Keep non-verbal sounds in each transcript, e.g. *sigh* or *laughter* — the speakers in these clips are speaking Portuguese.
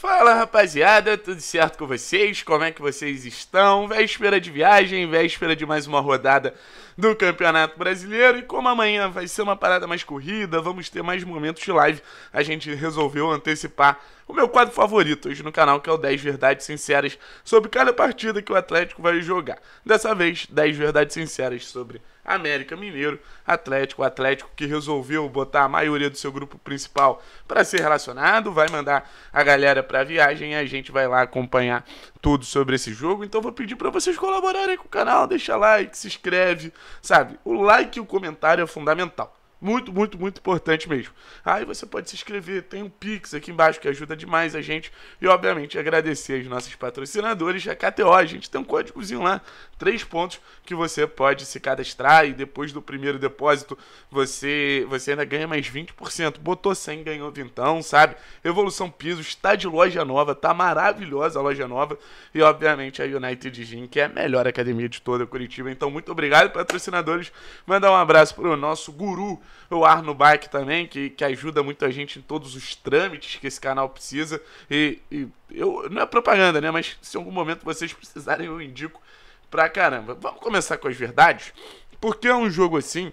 Fala rapaziada, tudo certo com vocês? Como é que vocês estão? Véspera de viagem, véspera de mais uma rodada do Campeonato Brasileiro. E como amanhã vai ser uma parada mais corrida, vamos ter mais momentos de live, a gente resolveu antecipar o meu quadro favorito hoje no canal, que é o 10 Verdades Sinceras sobre cada partida que o Atlético vai jogar. Dessa vez, 10 Verdades Sinceras sobre América Mineiro, Atlético, Atlético que resolveu botar a maioria do seu grupo principal para ser relacionado, vai mandar a galera para a viagem e a gente vai lá acompanhar tudo sobre esse jogo. Então vou pedir para vocês colaborarem com o canal, deixa like, se inscreve, sabe? O like e o comentário é fundamental. Muito, muito, muito importante mesmo. Aí você pode se inscrever, tem um Pix aqui embaixo que ajuda demais a gente. E, obviamente, agradecer os nossos patrocinadores, é a KTO. A gente tem um códigozinho lá, três pontos, que você pode se cadastrar e depois do primeiro depósito você, você ainda ganha mais 20%. Botou 100, ganhou vintão, sabe? Evolução Pisos está de loja nova, tá maravilhosa a loja nova. E, obviamente, a United Gym, que é a melhor academia de toda Curitiba. Então, muito obrigado, patrocinadores. Mandar um abraço para o nosso guru o ar no Bike também, que, que ajuda muita gente em todos os trâmites que esse canal precisa. E, e eu não é propaganda, né? Mas se em algum momento vocês *laughs* precisarem, eu indico pra caramba. Vamos começar com as verdades, porque é um jogo assim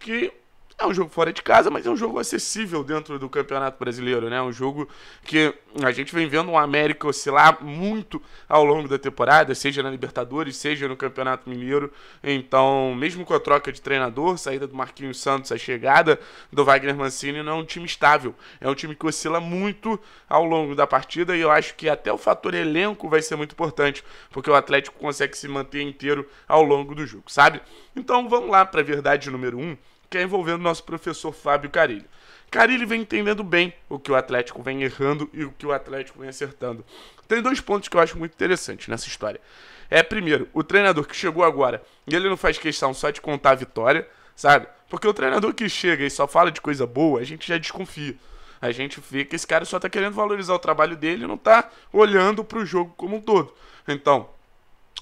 que é um jogo fora de casa, mas é um jogo acessível dentro do Campeonato Brasileiro, né? Um jogo que a gente vem vendo o América oscilar muito ao longo da temporada, seja na Libertadores, seja no Campeonato Mineiro. Então, mesmo com a troca de treinador, saída do Marquinhos Santos, a chegada do Wagner Mancini, não é um time estável. É um time que oscila muito ao longo da partida e eu acho que até o fator elenco vai ser muito importante, porque o Atlético consegue se manter inteiro ao longo do jogo, sabe? Então, vamos lá para a verdade número 1. Um que é envolvendo nosso professor Fábio Carilho. Carilli vem entendendo bem o que o Atlético vem errando e o que o Atlético vem acertando. Tem dois pontos que eu acho muito interessantes nessa história. É, primeiro, o treinador que chegou agora, e ele não faz questão só de contar a vitória, sabe? Porque o treinador que chega e só fala de coisa boa, a gente já desconfia. A gente vê que esse cara só tá querendo valorizar o trabalho dele e não tá olhando para o jogo como um todo. Então,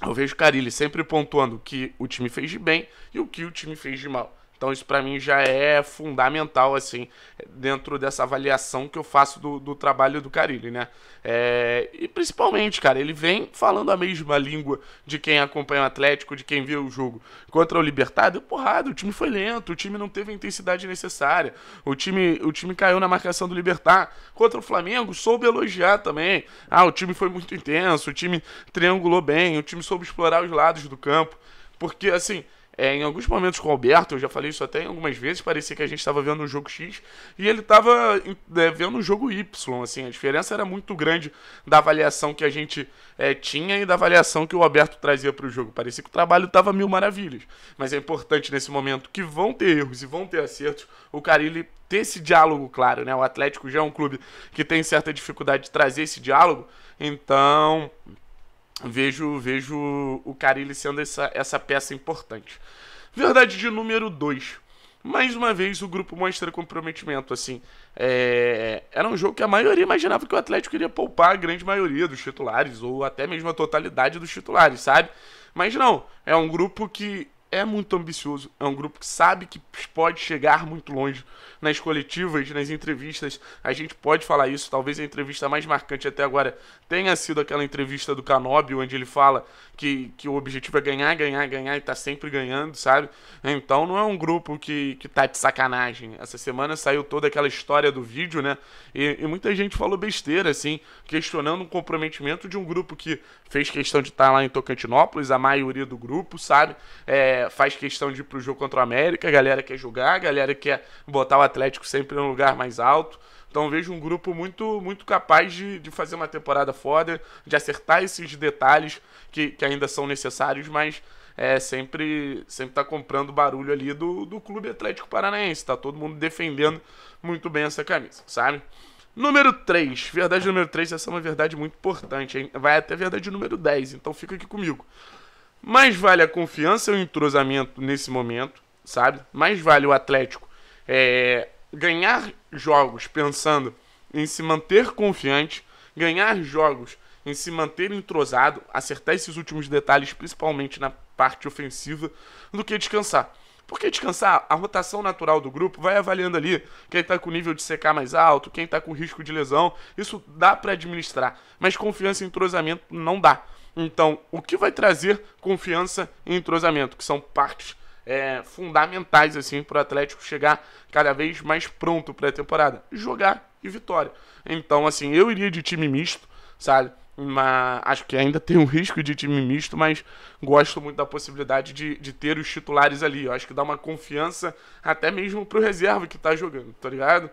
eu vejo o Carilli sempre pontuando o que o time fez de bem e o que o time fez de mal. Então isso para mim já é fundamental, assim, dentro dessa avaliação que eu faço do, do trabalho do Carille, né? É, e principalmente, cara, ele vem falando a mesma língua de quem acompanha o Atlético, de quem vê o jogo. Contra o Libertad, porrada, o time foi lento, o time não teve a intensidade necessária, o time, o time caiu na marcação do Libertar. Contra o Flamengo, soube elogiar também. Ah, o time foi muito intenso, o time triangulou bem, o time soube explorar os lados do campo. Porque, assim, é, em alguns momentos com o Alberto, eu já falei isso até algumas vezes, parecia que a gente estava vendo um jogo X e ele estava é, né, vendo um jogo Y. Assim, a diferença era muito grande da avaliação que a gente é, tinha e da avaliação que o Alberto trazia para o jogo. Parecia que o trabalho estava mil maravilhas. Mas é importante nesse momento que vão ter erros e vão ter acertos. O Carilli ter esse diálogo claro, né? O Atlético já é um clube que tem certa dificuldade de trazer esse diálogo. Então, vejo vejo o Carilli sendo essa, essa peça importante. Verdade de número 2. Mais uma vez, o grupo mostra comprometimento, assim. É... Era um jogo que a maioria imaginava que o Atlético iria poupar a grande maioria dos titulares, ou até mesmo a totalidade dos titulares, sabe? Mas não, é um grupo que é muito ambicioso, é um grupo que sabe que pode chegar muito longe nas coletivas, nas entrevistas. A gente pode falar isso, talvez a entrevista mais marcante até agora tenha sido aquela entrevista do Canóbio, onde ele fala que, que o objetivo é ganhar, ganhar, ganhar e tá sempre ganhando, sabe? Então não é um grupo que, que tá de sacanagem. Essa semana saiu toda aquela história do vídeo, né? E, e muita gente falou besteira, assim, questionando o um comprometimento de um grupo que fez questão de estar tá lá em Tocantinópolis, a maioria do grupo, sabe? É, faz questão de ir pro jogo contra o América, a galera quer jogar, a galera quer botar o Atlético sempre no lugar mais alto. Então vejo um grupo muito muito capaz de, de fazer uma temporada foda, de acertar esses detalhes que, que ainda são necessários, mas é, sempre sempre tá comprando barulho ali do, do Clube Atlético Paranaense. Tá todo mundo defendendo muito bem essa camisa, sabe? Número 3, verdade número 3, essa é uma verdade muito importante, hein? Vai até verdade número 10, então fica aqui comigo. Mais vale a confiança e o entrosamento nesse momento, sabe? Mais vale o Atlético é, ganhar jogos pensando em se manter confiante, ganhar jogos em se manter entrosado, acertar esses últimos detalhes, principalmente na parte ofensiva, do que descansar. Porque descansar, a rotação natural do grupo vai avaliando ali quem tá com nível de CK mais alto, quem tá com risco de lesão. Isso dá para administrar, mas confiança e entrosamento não dá. Então, o que vai trazer confiança e entrosamento, que são partes é, fundamentais assim para o Atlético chegar cada vez mais pronto para a temporada, jogar e vitória. Então, assim, eu iria de time misto, sabe? Mas acho que ainda *laughs* tem um risco de time misto, mas gosto muito da possibilidade de, de ter os titulares ali. Eu acho que dá uma confiança até mesmo para o reserva que está jogando, tá ligado?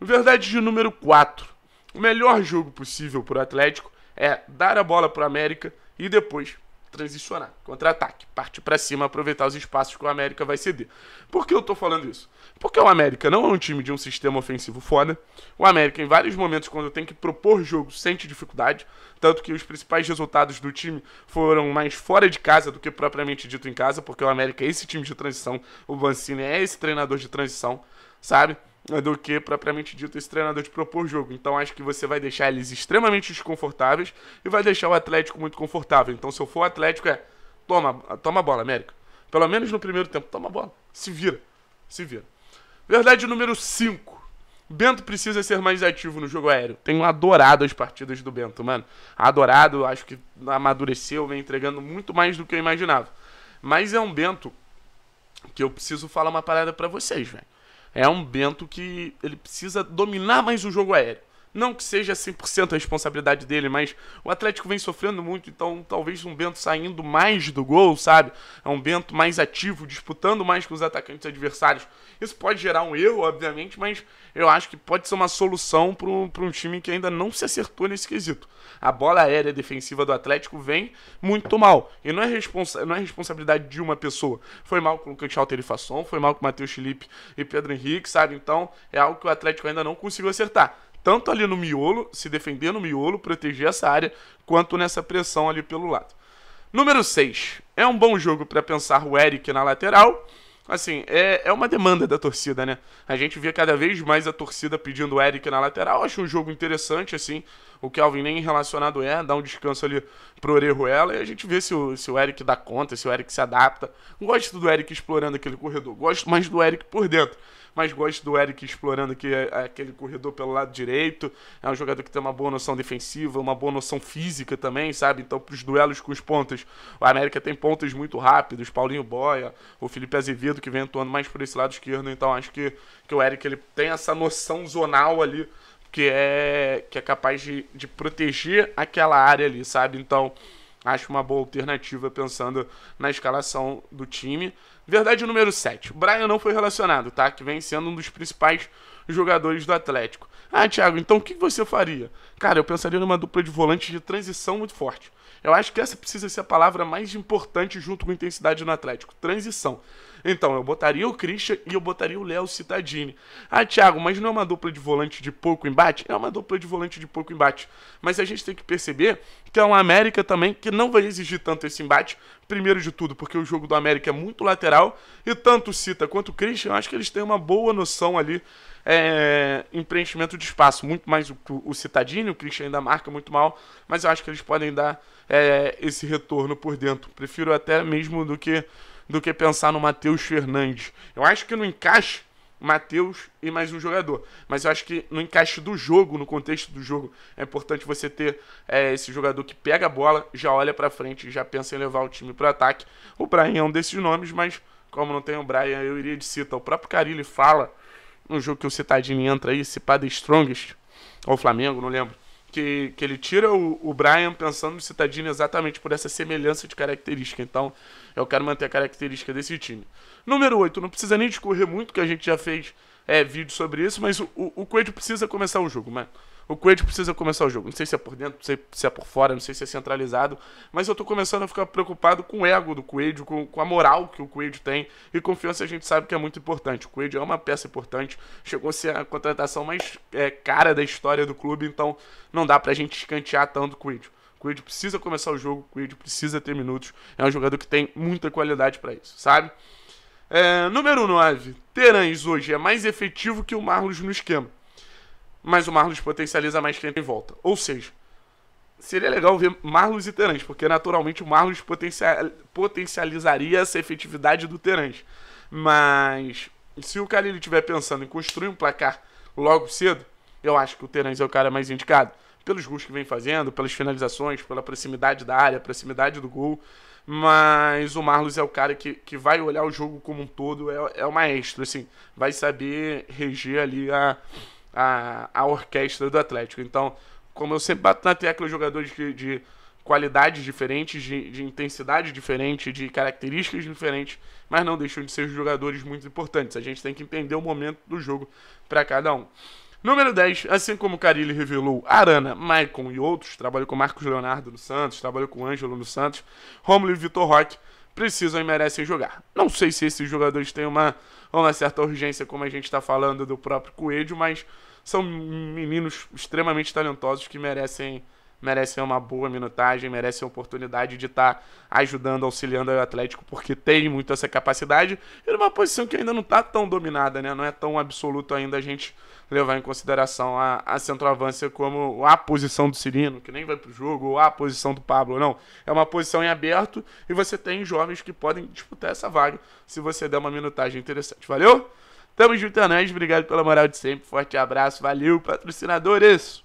Verdade de número 4. O melhor jogo possível para o Atlético é dar a bola para o América e depois transicionar, contra-ataque, partir para cima, aproveitar os espaços que o América vai ceder. Por que eu tô falando isso? Porque o América não é um time de um sistema ofensivo foda. O América, em vários momentos, quando tem que propor jogo, sente dificuldade. Tanto que os principais resultados do time foram mais fora de casa do que propriamente dito em casa, porque o América é esse time de transição, o Vancini é esse treinador de transição, sabe? do que propriamente dito esse treinador de propor jogo. Então acho que você vai deixar eles extremamente desconfortáveis e vai deixar o Atlético muito confortável. Então se eu for o Atlético é toma, toma a bola, América. Pelo menos no primeiro tempo, toma a bola. Se vira. Se vira. Verdade número 5. Bento precisa ser mais ativo no jogo aéreo. Tenho adorado as partidas do Bento, mano. Adorado, acho que amadureceu, vem entregando muito mais do que eu imaginava. Mas é um Bento que eu preciso falar uma parada para vocês, velho. É um Bento que ele precisa dominar mais o jogo aéreo. Não que seja 100% a responsabilidade dele, mas o Atlético vem sofrendo muito, então talvez um Bento saindo mais do gol, sabe? É um Bento mais ativo, disputando mais com os atacantes adversários. Isso pode gerar um erro, obviamente, mas eu acho que pode ser uma solução para um time que ainda não se acertou nesse quesito. A bola aérea defensiva do Atlético vem muito mal. E não é, responsa não é responsabilidade de uma pessoa. Foi mal com o Lucas Schalter e Fasson, foi mal com o Matheus Felipe e Pedro Henrique, sabe? Então é algo que o Atlético ainda não conseguiu acertar tanto ali no miolo, se defender no miolo, proteger essa área, quanto nessa pressão ali pelo lado. Número 6. É um bom jogo para pensar o Eric na lateral. Assim, é, é uma demanda da torcida, né? A gente vê cada vez mais a torcida pedindo o Eric na lateral. Acho um jogo interessante, assim o Kelvin nem relacionado é, dá um descanso ali pro Orejuela e a gente vê se o, se o Eric dá conta, se o Eric se adapta. Gosto do Eric explorando aquele corredor, gosto mais do Eric por dentro, mas gosto do Eric explorando aqui, é, é aquele corredor pelo lado direito. É um jogador que tem uma boa noção defensiva, uma boa noção física também, sabe? Então, pros duelos com os pontas, o América tem pontas muito rápidos, Paulinho Boia, o Felipe Azevedo, que vem atuando mais por esse lado esquerdo, então acho que, que o Eric ele tem essa noção zonal ali que é que é capaz de, de proteger aquela área ali, sabe? Então, acho uma boa alternativa pensando na escalação do time. Verdade número 7. O Brian não foi relacionado, tá? Que vem sendo um dos principais jogadores do Atlético. Ah, Thiago, então o que você faria? Cara, eu pensaria numa dupla de volantes de transição muito forte. Eu acho que essa precisa ser a palavra mais importante junto com intensidade no Atlético. Transição. Então, eu botaria o Christian e eu botaria o Léo Citadini. Ah, Thiago, mas não é uma dupla de volante de pouco embate? É uma dupla de volante de pouco embate. Mas a gente tem que perceber que é um América também que não vai exigir tanto esse embate, Primeiro de tudo, porque o jogo do América é muito lateral e tanto o Cita quanto o Christian, acho que eles têm uma boa noção ali é, em preenchimento de espaço. Muito mais o, o o Christian ainda marca muito mal, mas eu acho que eles podem dar é, esse retorno por dentro. Prefiro até mesmo do que, do que pensar no Matheus Fernandes. Eu acho que no encaixe Matheus e mais um jogador. Mas eu acho que no encaixe do jogo, no contexto do jogo, é importante você ter é, esse jogador que pega a bola, já olha para frente, já pensa em levar o time para o ataque. O Brian é um desses nomes, mas como não tem o Brian, eu iria de cita. O próprio Carilli fala no jogo que o Citadini entra aí, Cipada Strongest, ou Flamengo, não lembro que, que ele tira o, o Brian pensando no Citadino tá exatamente por essa semelhança de característica. Então, eu quero manter a característica desse time. Número 8, não precisa nem discorrer muito, que a gente já fez é, vídeo sobre isso, mas o, o, o Coelho precisa começar o jogo, mano. O Coelho precisa começar o jogo. Não sei se é por dentro, não sei se é por fora, não sei se é centralizado, mas eu tô começando a ficar preocupado com o ego do Coelho, com, com a moral que o Coelho tem. E confiança a gente sabe que é muito importante. O Coelho é uma peça importante. Chegou a ser a contratação mais é, cara da história do clube, então não dá pra gente escantear tanto o O Coelho precisa começar o jogo, O Coelho precisa ter minutos. É um jogador que tem muita qualidade para isso, sabe? É, número 9. Terãs hoje é mais efetivo que o Marlos no esquema mas o Marlos potencializa mais tempo em volta. Ou seja, seria legal ver Marlos e Terãs, porque naturalmente o Marlos potencializaria essa efetividade do Terãs. Mas se o Calili estiver pensando em construir um placar logo cedo, eu acho que o Terãs é o cara mais indicado. Pelos gols que vem fazendo, pelas finalizações, pela proximidade da área, proximidade do gol. Mas o Marlos é o cara que, que vai olhar o jogo como um todo, é, é o maestro, assim. Vai saber reger ali a, a, a orquestra do Atlético. Então, como eu sempre bato na tecla, jogadores de, de qualidades diferentes, de, de, intensidade diferente, de características diferentes, mas não deixam de ser jogadores muito importantes. A gente tem que entender o momento do jogo para cada um. Número 10, assim como Carilli revelou Arana, Maicon e outros, trabalhou com Marcos Leonardo no Santos, trabalhou com Ângelo no Santos, Romulo e Vitor Roque, precisam e merecem jogar. Não sei se esses jogadores têm uma, uma certa urgência, como a gente está falando do próprio Coelho, mas são meninos extremamente talentosos que merecem merecem uma boa minutagem, merecem a oportunidade de estar tá ajudando, auxiliando o Atlético, porque tem muito essa capacidade, e numa posição que ainda não está tão dominada, né? Não é tão absoluto ainda a gente levar em consideração a, a centroavância como a posição do Cirino, que nem vai para o jogo, ou a posição do Pablo, não. É uma posição em aberto e você tem jovens que podem disputar essa vaga se você der uma minutagem interessante. Valeu? Tamo junto, é nóis. Obrigado pela moral de sempre. Forte abraço. Valeu, patrocinadores.